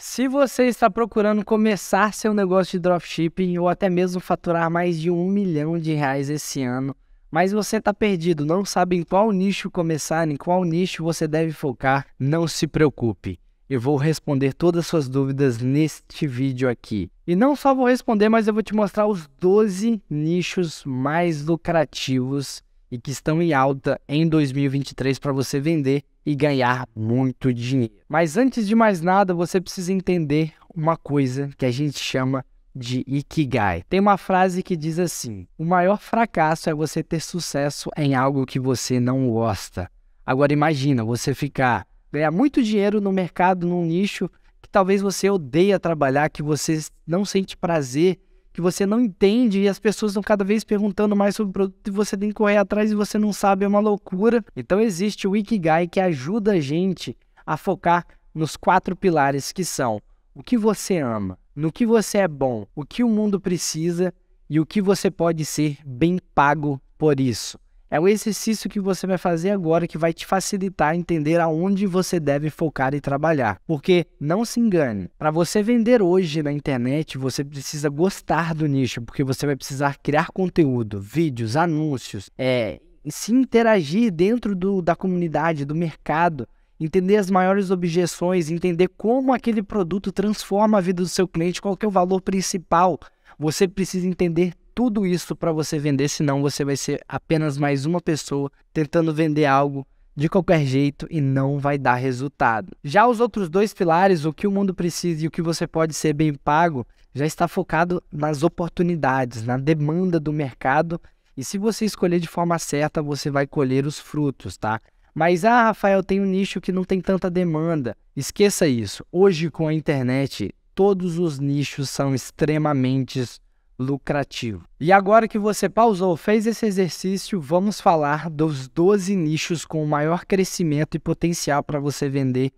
Se você está procurando começar seu negócio de dropshipping ou até mesmo faturar mais de um milhão de reais esse ano, mas você está perdido, não sabe em qual nicho começar, em qual nicho você deve focar, não se preocupe. Eu vou responder todas as suas dúvidas neste vídeo aqui. E não só vou responder, mas eu vou te mostrar os 12 nichos mais lucrativos e que estão em alta em 2023 para você vender e ganhar muito dinheiro. Mas antes de mais nada, você precisa entender uma coisa que a gente chama de Ikigai. Tem uma frase que diz assim: o maior fracasso é você ter sucesso em algo que você não gosta. Agora imagina você ficar, ganhar muito dinheiro no mercado, num nicho que talvez você odeia trabalhar, que você não sente prazer que você não entende e as pessoas estão cada vez perguntando mais sobre o produto e você tem que correr atrás e você não sabe, é uma loucura. Então existe o Ikigai que ajuda a gente a focar nos quatro pilares que são o que você ama, no que você é bom, o que o mundo precisa e o que você pode ser bem pago por isso. É um exercício que você vai fazer agora que vai te facilitar entender aonde você deve focar e trabalhar. Porque não se engane, para você vender hoje na internet, você precisa gostar do nicho, porque você vai precisar criar conteúdo, vídeos, anúncios, é, se interagir dentro do, da comunidade, do mercado entender as maiores objeções, entender como aquele produto transforma a vida do seu cliente, qual é o valor principal. Você precisa entender tudo isso para você vender, senão você vai ser apenas mais uma pessoa tentando vender algo de qualquer jeito e não vai dar resultado. Já os outros dois pilares, o que o mundo precisa e o que você pode ser bem pago, já está focado nas oportunidades, na demanda do mercado. E se você escolher de forma certa, você vai colher os frutos, tá? Mas ah, Rafael, tem um nicho que não tem tanta demanda. Esqueça isso. Hoje com a internet, todos os nichos são extremamente lucrativo. E agora que você pausou, fez esse exercício, vamos falar dos 12 nichos com o maior crescimento e potencial para você vender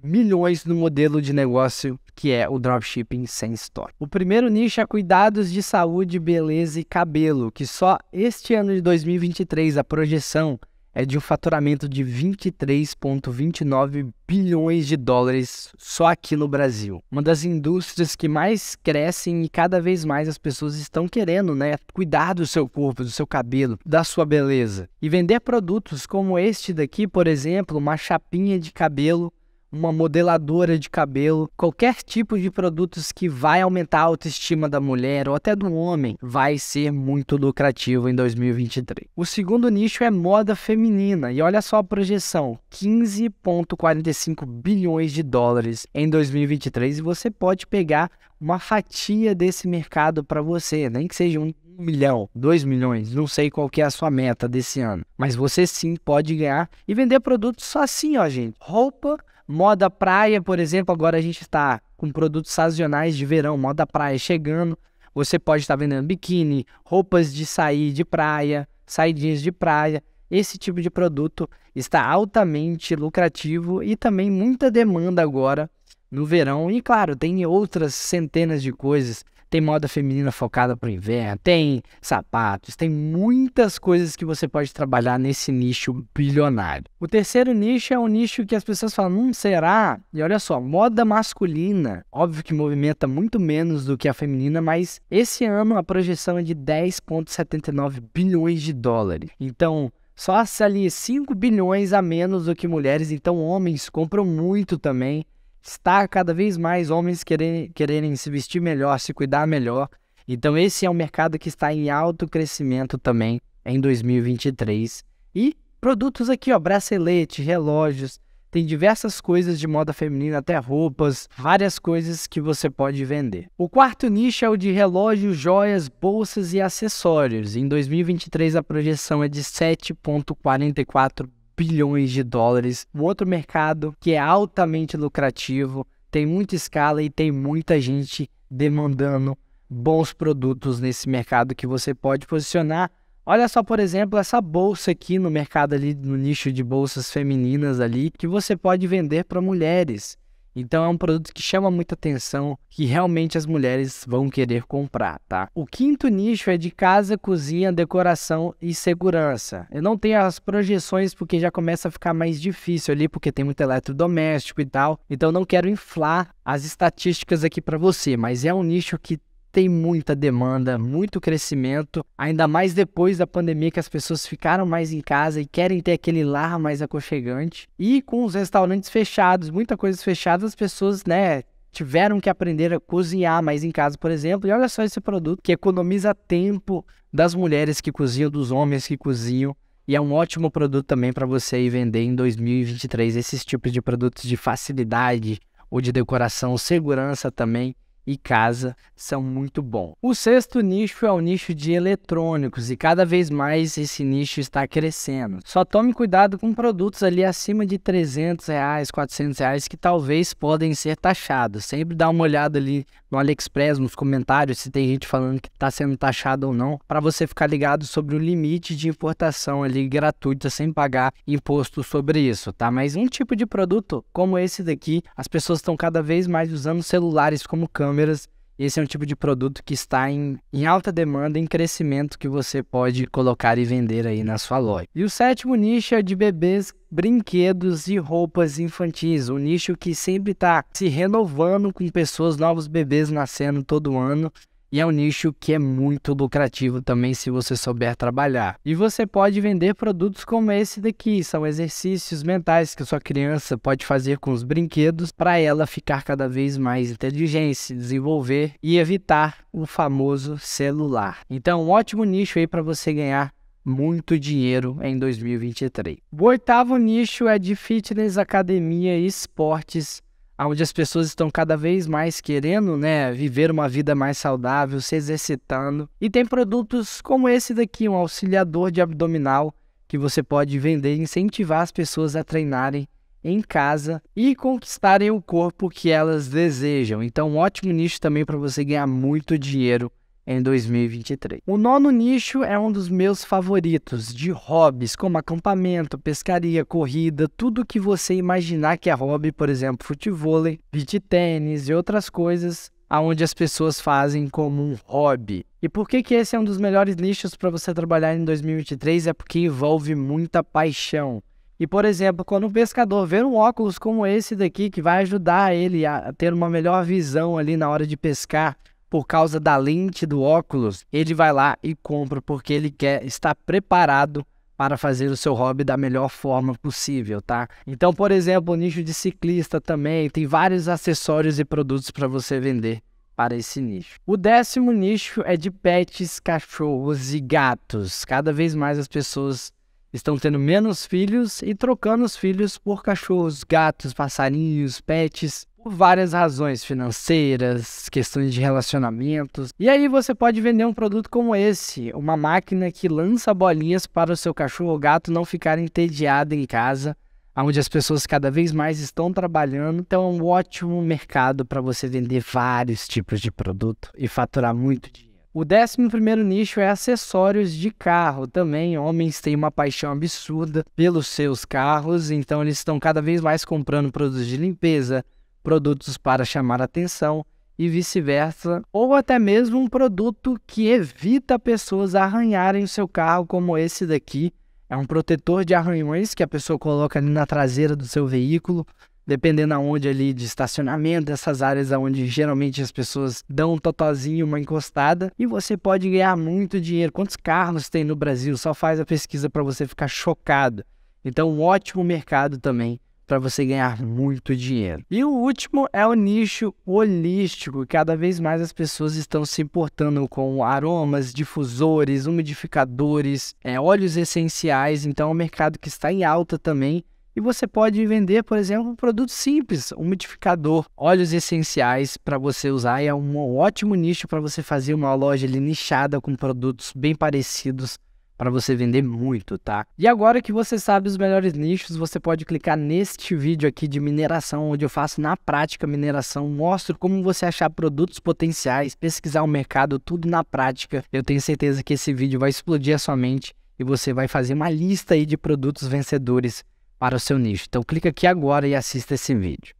milhões no modelo de negócio que é o dropshipping sem estoque. O primeiro nicho é cuidados de saúde, beleza e cabelo, que só este ano de 2023 a projeção é de um faturamento de 23,29 bilhões de dólares só aqui no Brasil. Uma das indústrias que mais crescem e cada vez mais as pessoas estão querendo, né, cuidar do seu corpo, do seu cabelo, da sua beleza. E vender produtos como este daqui, por exemplo, uma chapinha de cabelo uma modeladora de cabelo, qualquer tipo de produtos que vai aumentar a autoestima da mulher ou até do homem, vai ser muito lucrativo em 2023. O segundo nicho é moda feminina e olha só a projeção, 15.45 bilhões de dólares em 2023 e você pode pegar uma fatia desse mercado para você, nem que seja um milhão, dois milhões, não sei qual que é a sua meta desse ano, mas você sim pode ganhar e vender produtos só assim, ó, gente. Roupa, moda praia, por exemplo, agora a gente está com produtos sazonais de verão, moda praia chegando. Você pode estar tá vendendo biquíni, roupas de sair de praia, saidinhas de praia. Esse tipo de produto está altamente lucrativo e também muita demanda agora no verão. E claro, tem outras centenas de coisas. Tem moda feminina focada para o inverno, tem sapatos, tem muitas coisas que você pode trabalhar nesse nicho bilionário. O terceiro nicho é um nicho que as pessoas falam, não hum, será? E olha só, moda masculina. Óbvio que movimenta muito menos do que a feminina, mas esse ano a projeção é de 10,79 bilhões de dólares. Então, só se ali 5 bilhões a menos do que mulheres, então homens compram muito também está cada vez mais homens quererem, quererem se vestir melhor, se cuidar melhor. Então, esse é um mercado que está em alto crescimento também em 2023. E produtos aqui, ó, bracelete, relógios, tem diversas coisas de moda feminina, até roupas, várias coisas que você pode vender. O quarto nicho é o de relógios, joias, bolsas e acessórios. Em 2023, a projeção é de 7,44 bilhões de dólares. Um outro mercado que é altamente lucrativo, tem muita escala e tem muita gente demandando bons produtos nesse mercado que você pode posicionar. Olha só, por exemplo, essa bolsa aqui no mercado ali, no nicho de bolsas femininas ali, que você pode vender para mulheres. Então é um produto que chama muita atenção, que realmente as mulheres vão querer comprar, tá? O quinto nicho é de casa, cozinha, decoração e segurança. Eu não tenho as projeções porque já começa a ficar mais difícil ali, porque tem muito eletrodoméstico e tal. Então não quero inflar as estatísticas aqui para você, mas é um nicho que tem muita demanda, muito crescimento, ainda mais depois da pandemia que as pessoas ficaram mais em casa e querem ter aquele lar mais aconchegante. E com os restaurantes fechados, muita coisa fechada, as pessoas, né, tiveram que aprender a cozinhar mais em casa, por exemplo. E olha só esse produto que economiza tempo das mulheres que cozinham, dos homens que cozinham. E é um ótimo produto também para você ir vender em 2023 esses tipos de produtos de facilidade ou de decoração, segurança também e casa são muito bons. O sexto nicho é o nicho de eletrônicos e cada vez mais esse nicho está crescendo. Só tome cuidado com produtos ali acima de 300 reais, 400 reais que talvez podem ser taxados. Sempre dá uma olhada ali no AliExpress, nos comentários, se tem gente falando que está sendo taxado ou não, para você ficar ligado sobre o limite de importação ali gratuita sem pagar imposto sobre isso, tá? Mas um tipo de produto como esse daqui, as pessoas estão cada vez mais usando celulares como câmera números. Esse é um tipo de produto que está em, em alta demanda, em crescimento, que você pode colocar e vender aí na sua loja. E o sétimo nicho é de bebês, brinquedos e roupas infantis. Um nicho que sempre está se renovando com pessoas, novos bebês nascendo todo ano. E é um nicho que é muito lucrativo também se você souber trabalhar. E você pode vender produtos como esse daqui, são exercícios mentais que sua criança pode fazer com os brinquedos para ela ficar cada vez mais inteligente, se desenvolver e evitar o famoso celular. Então, um ótimo nicho aí para você ganhar muito dinheiro em 2023. O oitavo nicho é de fitness, academia e esportes onde as pessoas estão cada vez mais querendo, né, viver uma vida mais saudável, se exercitando. E tem produtos como esse daqui, um auxiliador de abdominal que você pode vender e incentivar as pessoas a treinarem em casa e conquistarem o corpo que elas desejam. Então, um ótimo nicho também para você ganhar muito dinheiro em 2023. O nono nicho é um dos meus favoritos, de hobbies, como acampamento, pescaria, corrida, tudo que você imaginar que é hobby, por exemplo, futebol, beach tênis e outras coisas, aonde as pessoas fazem como um hobby. E por que que esse é um dos melhores nichos para você trabalhar em 2023? É porque envolve muita paixão. E, por exemplo, quando um pescador vê um óculos como esse daqui, que vai ajudar ele a ter uma melhor visão ali na hora de pescar, por causa da lente do óculos, ele vai lá e compra porque ele quer estar preparado para fazer o seu hobby da melhor forma possível, tá? Então, por exemplo, o nicho de ciclista também tem vários acessórios e produtos para você vender para esse nicho. O décimo nicho é de pets, cachorros e gatos. Cada vez mais as pessoas estão tendo menos filhos e trocando os filhos por cachorros, gatos, passarinhos, pets várias razões financeiras, questões de relacionamentos. E aí você pode vender um produto como esse, uma máquina que lança bolinhas para o seu cachorro ou gato não ficar entediado em casa, onde as pessoas cada vez mais estão trabalhando. Então é um ótimo mercado para você vender vários tipos de produto e faturar muito dinheiro. O 11 nicho é acessórios de carro. Também homens têm uma paixão absurda pelos seus carros, então eles estão cada vez mais comprando produtos de limpeza, produtos para chamar atenção e vice-versa, ou até mesmo um produto que evita pessoas arranharem o seu carro, como esse daqui. É um protetor de arranhões que a pessoa coloca ali na traseira do seu veículo, dependendo aonde ali de estacionamento, essas áreas onde geralmente as pessoas dão um totozinho, uma encostada, e você pode ganhar muito dinheiro. Quantos carros tem no Brasil? Só faz a pesquisa para você ficar chocado. Então, um ótimo mercado também para você ganhar muito dinheiro. E o último é o nicho holístico. Cada vez mais as pessoas estão se importando com aromas, difusores, umidificadores, é, óleos essenciais. Então é um mercado que está em alta também. E você pode vender, por exemplo, um produto simples, um umidificador, óleos essenciais para você usar. E é um ótimo nicho para você fazer uma loja ali nichada com produtos bem parecidos para você vender muito, tá? E agora que você sabe os melhores nichos, você pode clicar neste vídeo aqui de mineração, onde eu faço na prática mineração, mostro como você achar produtos potenciais, pesquisar o mercado, tudo na prática. Eu tenho certeza que esse vídeo vai explodir a sua mente e você vai fazer uma lista aí de produtos vencedores para o seu nicho. Então clica aqui agora e assista esse vídeo.